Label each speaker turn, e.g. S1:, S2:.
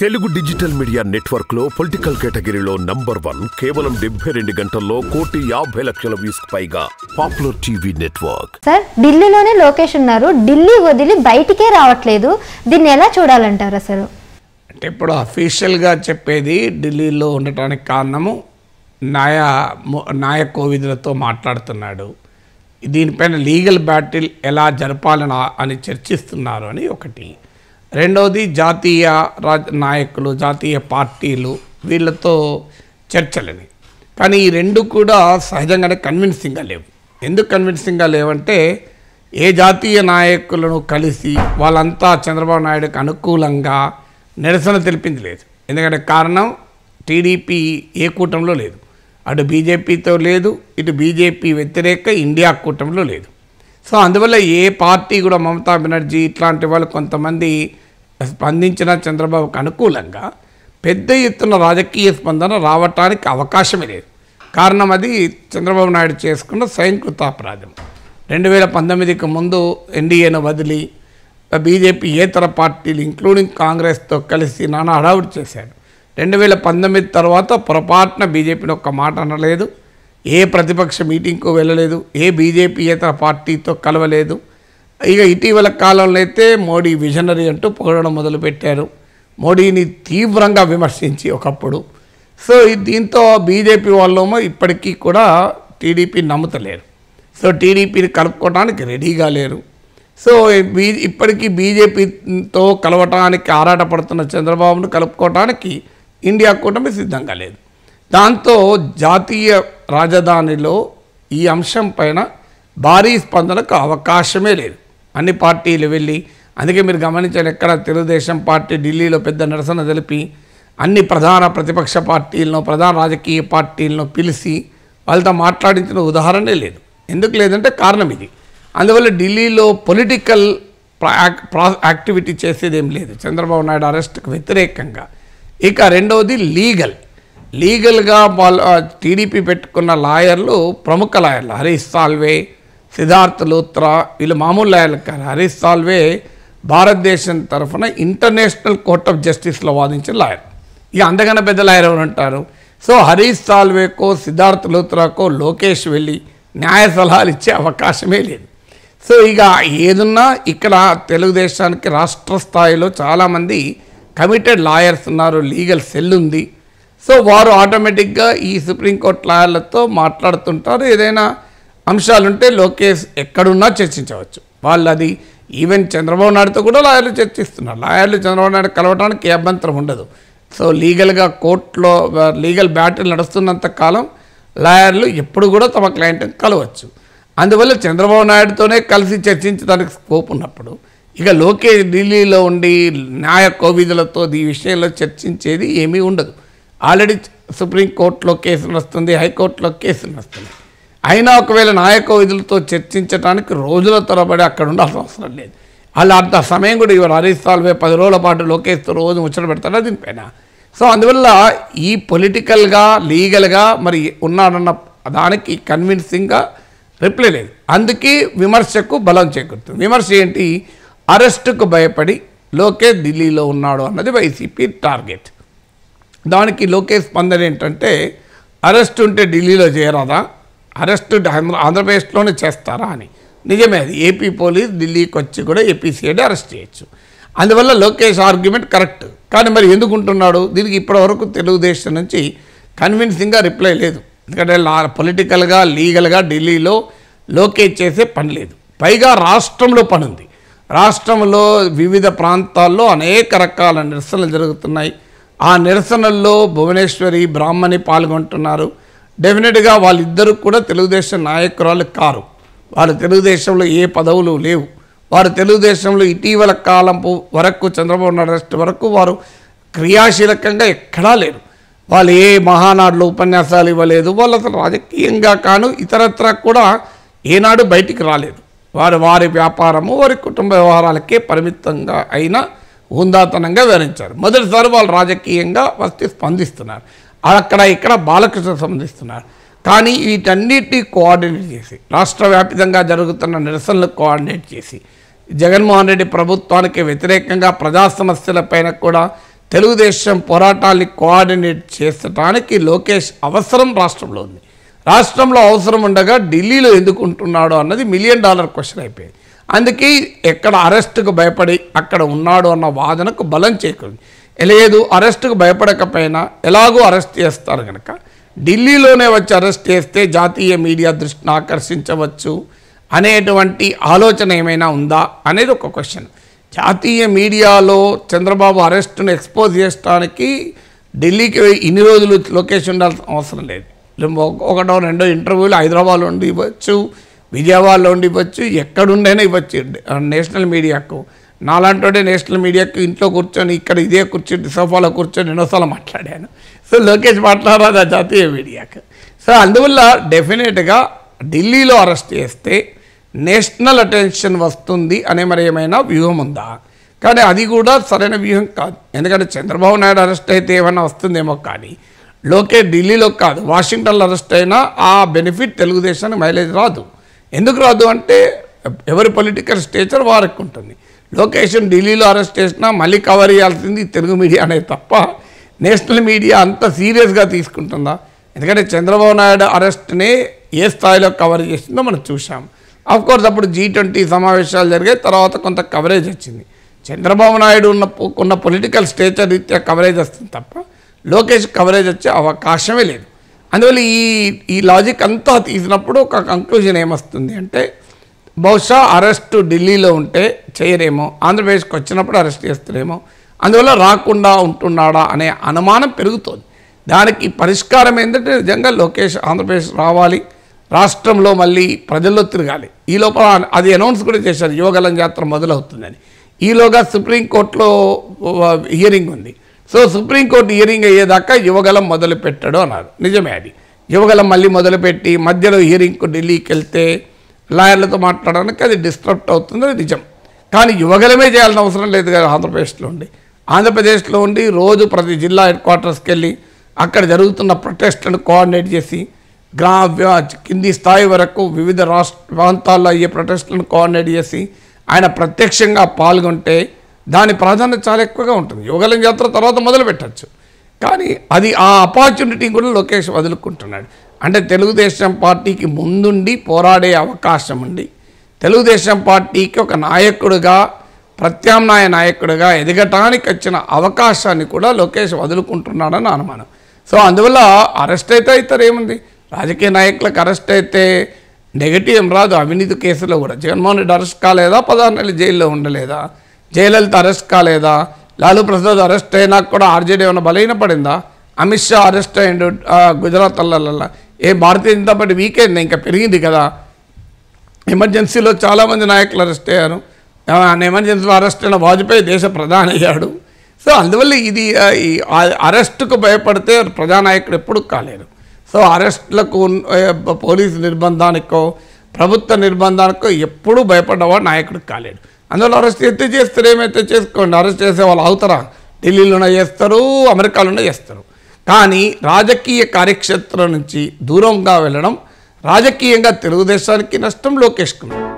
S1: Telugu digital media network లో political కేటగిరీలో number one కేవలం డెబ్బై రెండు గంటల్లో కోటి యాభై లక్షల వ్యూస్ పైగా పాపులర్ టీవీ నెట్వర్క్ సార్ ఢిల్లీలోనే లోకేష్ ఉన్నారు ఢిల్లీ వదిలి బయటికే రావట్లేదు దీన్ని ఎలా చూడాలంటారు అసలు అంటే ఇప్పుడు అఫీషియల్గా చెప్పేది ఢిల్లీలో ఉండటానికి కారణము నాయా నాయ కోవిదులతో మాట్లాడుతున్నాడు దీనిపైన లీగల్ బ్యాటిల్ ఎలా జరపాలని అని చర్చిస్తున్నారు అని ఒకటి రెండవది జాతీయ రాజ నాయకులు జాతీయ పార్టీలు వీళ్ళతో చర్చలని కానీ ఈ రెండు కూడా సహజంగానే కన్విన్సింగ్గా లేవు ఎందుకు కన్విన్సింగ్గా లేవంటే ఏ జాతీయ నాయకులను కలిసి వాళ్ళంతా చంద్రబాబు నాయుడుకు అనుకూలంగా నిరసన తెలిపింది లేదు ఎందుకంటే కారణం టీడీపీ ఏ కూటమిలో లేదు అటు బీజేపీతో లేదు ఇటు బీజేపీ వ్యతిరేక ఇండియా కూటమిలో లేదు సో అందువల్ల ఏ పార్టీ కూడా మమతా బెనర్జీ ఇట్లాంటి వాళ్ళు కొంతమంది స్పందించిన చంద్రబాబుకు అనుకూలంగా పెద్ద ఎత్తున రాజకీయ స్పందన రావటానికి అవకాశమే లేదు కారణం అది చంద్రబాబు నాయుడు చేసుకున్న స్వయంకృత అపరాధం రెండు వేల పంతొమ్మిదికి ముందు ఎన్డీఏను వదిలి బీజేపీ ఏతర పార్టీలు ఇంక్లూడింగ్ కాంగ్రెస్తో కలిసి నానా హడావుడి చేశాడు రెండు వేల పంతొమ్మిది తర్వాత పొరపాటున బీజేపీని ఒక్క మాట అనలేదు ఏ ప్రతిపక్ష మీటింగ్కు వెళ్ళలేదు ఏ బీజేపీయేతర పార్టీతో కలవలేదు ఇక ఇటీవల కాలంలో అయితే మోడీ విజనరీ అంటూ పొగడడం మొదలుపెట్టారు మోడీని తీవ్రంగా విమర్శించి ఒకప్పుడు సో దీంతో బీజేపీ వాళ్ళేమో ఇప్పటికీ కూడా టీడీపీ నమ్ముతలేరు సో టీడీపీని కలుపుకోవడానికి రెడీగా లేరు సో బీ ఇప్పటికీ బీజేపీతో కలవటానికి ఆరాటపడుతున్న చంద్రబాబును కలుపుకోవటానికి ఇండియా కూటమి సిద్ధంగా లేదు దాంతో జాతీయ రాజధానిలో ఈ అంశం పైన భారీ స్పందనకు అవకాశమే లేదు అన్ని పార్టీలు వెళ్ళి అందుకే మీరు గమనించాలి ఎక్కడ తెలుగుదేశం పార్టీ ఢిల్లీలో పెద్ద నిరసన తెలిపి అన్ని ప్రధాన ప్రతిపక్ష పార్టీలను ప్రధాన రాజకీయ పార్టీలను పిలిచి వాళ్ళతో మాట్లాడించిన ఉదాహరణే లేదు ఎందుకు లేదంటే కారణం ఇది అందువల్ల ఢిల్లీలో పొలిటికల్ యాక్టివిటీ చేసేదేం లేదు చంద్రబాబు నాయుడు అరెస్ట్కు వ్యతిరేకంగా ఇక రెండవది లీగల్ లీగల్గా వాళ్ళు టీడీపీ పెట్టుకున్న లాయర్లు ప్రముఖ లాయర్లు హరీష్ సాల్వే సిద్ధార్థ్ లూత్రా వీళ్ళు మామూలు లాయర్లు కాదు హరీష్ సాల్వే భారతదేశం తరఫున ఇంటర్నేషనల్ కోర్ట్ ఆఫ్ జస్టిస్లో వాదించిన లాయర్ ఇక అంతకన్నా పెద్ద లాయర్ ఎవరు అంటారు సో హరీష్ సాల్వేకో సిద్ధార్థ్ లూత్రాకో లోకేష్ వెళ్ళి న్యాయ సలహాలు ఇచ్చే అవకాశమే లేదు సో ఇక ఏదున్నా ఇక్కడ తెలుగుదేశానికి రాష్ట్ర స్థాయిలో చాలామంది కమిటెడ్ లాయర్స్ ఉన్నారు లీగల్ సెల్ ఉంది సో వారు ఆటోమేటిక్గా ఈ సుప్రీంకోర్టు లాయర్లతో మాట్లాడుతుంటారు ఏదైనా అంశాలుంటే లోకేష్ ఎక్కడున్నా చర్చించవచ్చు వాళ్ళు అది ఈవెన్ చంద్రబాబు నాయుడుతో కూడా లాయర్లు చర్చిస్తున్నారు లాయర్లు చంద్రబాబు నాయుడు కలవడానికి ఏ అభ్యంతరం ఉండదు సో లీగల్గా కోర్టులో లీగల్ బ్యాటిల్ నడుస్తున్నంత కాలం లాయర్లు ఎప్పుడు కూడా తమ క్లయింట్ని కలవచ్చు అందువల్ల చంద్రబాబు నాయుడుతోనే కలిసి చర్చించడానికి స్కోప్ ఉన్నప్పుడు ఇక లోకేష్ ఢిల్లీలో ఉండి న్యాయ కోవిధులతో ఈ విషయంలో చర్చించేది ఏమీ ఉండదు ఆల్రెడీ సుప్రీంకోర్టులో కేసులు వస్తుంది హైకోర్టులో కేసులు వస్తుంది అయినా ఒకవేళ నాయక విధులతో చర్చించడానికి రోజుల తరబడి అక్కడ ఉండాల్సిన అవసరం లేదు అలా అంత సమయం కూడా ఇవాళ హరీష్ సాల్వే పది రోజుల పాటు లోకేష్ రోజు ముచ్చట పెడతాడా దీనిపైన సో అందువల్ల ఈ పొలిటికల్గా లీగల్గా మరి ఉన్నాడన్న దానికి కన్విన్సింగ్గా రిప్లై లేదు అందుకే విమర్శకు బలం చేకూరుతుంది విమర్శ ఏంటి అరెస్టుకు భయపడి లోకేష్ ఢిల్లీలో ఉన్నాడు అన్నది వైసీపీ టార్గెట్ దానికి లోకేష్ స్పందన ఏంటంటే అరెస్ట్ ఉంటే ఢిల్లీలో చేయరాదా అరెస్ట్ ఆంధ్రప్రదేశ్లోనే చేస్తారా అని నిజమే అది ఏపీ పోలీస్ ఢిల్లీకి వచ్చి కూడా ఏపీసీఐడి అరెస్ట్ చేయొచ్చు అందువల్ల లోకేష్ ఆర్గ్యుమెంట్ కరెక్ట్ కానీ మరి ఎందుకు ఉంటున్నాడు దీనికి ఇప్పటివరకు తెలుగుదేశం నుంచి కన్విన్సింగ్గా రిప్లై లేదు ఎందుకంటే పొలిటికల్గా లీగల్గా ఢిల్లీలో లోకేష్ చేసే పని లేదు పైగా రాష్ట్రంలో పని ఉంది రాష్ట్రంలో వివిధ ప్రాంతాల్లో అనేక రకాల నిరసనలు జరుగుతున్నాయి ఆ నిరసనల్లో భువనేశ్వరి బ్రాహ్మణి పాల్గొంటున్నారు డెఫినెట్గా వాళ్ళిద్దరూ కూడా తెలుగుదేశం నాయకురాలు కారు వారు తెలుగుదేశంలో ఏ పదవులు లేవు వారు తెలుగుదేశంలో ఇటీవల కాలంపు వరకు చంద్రబాబు నాయుడు అరెస్ట్ వరకు వారు క్రియాశీలకంగా ఎక్కడా లేరు వాళ్ళు ఏ మహానాడులు ఉపన్యాసాలు ఇవ్వలేదు వాళ్ళు అసలు రాజకీయంగా కాను ఇతరత్ర కూడా ఏనాడు బయటికి రాలేదు వారు వారి వ్యాపారము వారి కుటుంబ వ్యవహారాలకే పరిమితంగా అయినా హుందాతనంగా వివరించారు మొదటిసారి వాళ్ళు రాజకీయంగా వస్తే స్పందిస్తున్నారు అక్కడ ఇక్కడ బాలకృష్ణ స్పందిస్తున్నారు కానీ వీటన్నిటినీ కోఆర్డినేట్ చేసి రాష్ట్ర వ్యాప్తంగా జరుగుతున్న నిరసనలు కోఆర్డినేట్ చేసి జగన్మోహన్ రెడ్డి ప్రభుత్వానికి వ్యతిరేకంగా ప్రజా సమస్యలపైన కూడా తెలుగుదేశం పోరాటాన్ని కోఆర్డినేట్ చేసటానికి లోకేష్ అవసరం రాష్ట్రంలో ఉంది రాష్ట్రంలో అవసరం ఉండగా ఢిల్లీలో ఎందుకుంటున్నాడో అన్నది మిలియన్ డాలర్ క్వశ్చన్ అయిపోయింది అందుకే ఎక్కడ అరెస్టుకు భయపడి అక్కడ ఉన్నాడు అన్న వాదనకు బలం చేకూరింది లేదు అరెస్టుకు భయపడకపోయినా ఎలాగో అరెస్ట్ చేస్తారు కనుక ఢిల్లీలోనే వచ్చి అరెస్ట్ చేస్తే జాతీయ మీడియా దృష్టిని ఆకర్షించవచ్చు అనేటువంటి ఆలోచన ఏమైనా ఉందా అనేది ఒక క్వశ్చన్ జాతీయ మీడియాలో చంద్రబాబు అరెస్టును ఎక్స్పోజ్ చేయడానికి ఢిల్లీకి ఇన్ని రోజులు లొకేషన్ ఉండాల్సిన అవసరం లేదు ఒకటో రెండో ఇంటర్వ్యూలు హైదరాబాద్ ఉండి ఇవ్వచ్చు విజయవాడలో ఉండి ఎక్కడుండైనా ఇవ్వచ్చు నేషనల్ మీడియాకు నాలాంటి నేషనల్ మీడియాకు ఇంట్లో కూర్చొని ఇక్కడ ఇదే కూర్చొని సోఫాలో కూర్చొని ఎన్నోసార్లు మాట్లాడాను సో లోకేష్ మాట్లాడరాదు ఆ జాతీయ మీడియాకు సో అందువల్ల డెఫినెట్గా ఢిల్లీలో అరెస్ట్ చేస్తే నేషనల్ అటెన్షన్ వస్తుంది అనే మరి ఏమైనా వ్యూహం ఉందా కానీ అది కూడా సరైన వ్యూహం కాదు ఎందుకంటే చంద్రబాబు నాయుడు అరెస్ట్ అయితే ఏమైనా వస్తుందేమో కానీ లోకే ఢిల్లీలో కాదు వాషింగ్టన్లో అరెస్ట్ అయినా ఆ బెనిఫిట్ తెలుగుదేశానికి మైలేజ్ రాదు ఎందుకు రాదు అంటే ఎవరి పొలిటికల్ స్టేచర్ వారికి ఉంటుంది లొకేషన్ ఢిల్లీలో అరెస్ట్ చేసినా మళ్ళీ కవర్ చేయాల్సింది తెలుగు మీడియా అనేది తప్ప నేషనల్ మీడియా అంత సీరియస్గా తీసుకుంటుందా ఎందుకంటే చంద్రబాబు నాయుడు అరెస్ట్ని ఏ స్థాయిలో కవర్ చేసిందో మనం చూసాం కోర్స్ అప్పుడు జీ ట్వంటీ సమావేశాలు జరిగాయి తర్వాత కొంత కవరేజ్ వచ్చింది చంద్రబాబు నాయుడు ఉన్న ఉన్న పొలిటికల్ స్టేచర్ రీత్యా కవరేజ్ వస్తుంది తప్ప లోకేష్ కవరేజ్ వచ్చే అవకాశమే లేదు అందువల్ల ఈ ఈ లాజిక్ అంతా తీసినప్పుడు ఒక కంక్లూజన్ ఏమొస్తుంది అంటే బహుశా అరెస్టు ఢిల్లీలో ఉంటే చేయరేమో ఆంధ్రప్రదేశ్కి వచ్చినప్పుడు అరెస్ట్ చేస్తారేమో అందువల్ల రాకుండా ఉంటున్నాడా అనే అనుమానం పెరుగుతోంది దానికి పరిష్కారం ఏంటంటే నిజంగా లోకేష్ ఆంధ్రప్రదేశ్ రావాలి రాష్ట్రంలో మళ్ళీ ప్రజల్లో తిరగాలి ఈ లోపల అది అనౌన్స్ కూడా చేశారు యువగలం జాతర మొదలవుతుందని ఈలోగా సుప్రీంకోర్టులో హియరింగ్ ఉంది సో సుప్రీంకోర్టు హియరింగ్ అయ్యేదాకా యువగలం మొదలు పెట్టడం అన్నారు నిజమే అది యువగలం మళ్ళీ మొదలుపెట్టి మధ్యలో హియరింగ్కు ఢిల్లీకి వెళ్తే లాయర్లతో మాట్లాడడానికి అది డిస్టర్బ్ అవుతుంది నిజం కానీ యువగలమే చేయాల్సిన అవసరం లేదు కదా ఆంధ్రప్రదేశ్లో ఉండి ఆంధ్రప్రదేశ్లో ఉండి రోజు ప్రతి జిల్లా హెడ్ క్వార్టర్స్కి వెళ్ళి అక్కడ జరుగుతున్న ప్రొటెస్ట్లను కోఆర్డినేట్ చేసి గ్రామ కింది స్థాయి వరకు వివిధ రాష్ట్ర ప్రాంతాల్లో అయ్యే ప్రొటెస్ట్లను కోఆర్డినేట్ చేసి ఆయన ప్రత్యక్షంగా పాల్గొంటే దాని ప్రాధాన్యత చాలా ఎక్కువగా ఉంటుంది యోగలింగ యాత్ర తర్వాత మొదలు పెట్టచ్చు కానీ అది ఆ ఆపర్చునిటీ కూడా లోకేష్ వదులుకుంటున్నాడు అంటే తెలుగుదేశం పార్టీకి ముందుండి పోరాడే అవకాశం ఉంది తెలుగుదేశం పార్టీకి ఒక నాయకుడిగా ప్రత్యామ్నాయ నాయకుడిగా ఎదగటానికి వచ్చిన అవకాశాన్ని కూడా లోకేష్ వదులుకుంటున్నాడని అనుమానం సో అందువల్ల అరెస్ట్ అయితే ఇతరు ఏముంది రాజకీయ నాయకులకు అరెస్ట్ అయితే నెగిటివ్ ఏం రాదు అవినీతి కేసులో కూడా జగన్మోహన్ రెడ్డి అరెస్ట్ కాలేదా పదహారు నెలలు జైల్లో ఉండలేదా జయలలిత అరెస్ట్ కాలేదా లాలూ ప్రసాద్ అరెస్ట్ అయినా కూడా ఆర్జేడీ ఏమైనా బలహీన పడిందా అమిత్ షా అరెస్ట్ అయ్యిండు గుజరాత్ అల్లల ఏ భారతీయ జనతా పార్టీ వీకెండ్ ఇంకా పెరిగింది కదా ఎమర్జెన్సీలో చాలామంది నాయకులు అరెస్ట్ అయ్యారు ఎమర్జెన్సీలో అరెస్ట్ అయిన వాజ్పేయి దేశ ప్రధాని అయ్యాడు సో అందువల్ల ఇది అరెస్టుకు భయపడితే ప్రజానాయకుడు ఎప్పుడు కాలేరు సో అరెస్టులకు పోలీసు నిర్బంధానికో ప్రభుత్వ నిర్బంధాలకు ఎప్పుడూ భయపడ్డవాడు నాయకుడు కాలేడు అందువల్ల అరెస్ట్ ఎత్తి చేస్తారు ఏమైతే చేసుకోండి అరెస్ట్ చేసే వాళ్ళు అవుతారా ఢిల్లీలోనే చేస్తారు అమెరికాలోనే చేస్తారు కానీ రాజకీయ కార్యక్షేత్రం నుంచి దూరంగా వెళ్ళడం రాజకీయంగా తెలుగుదేశానికి నష్టం కుమార్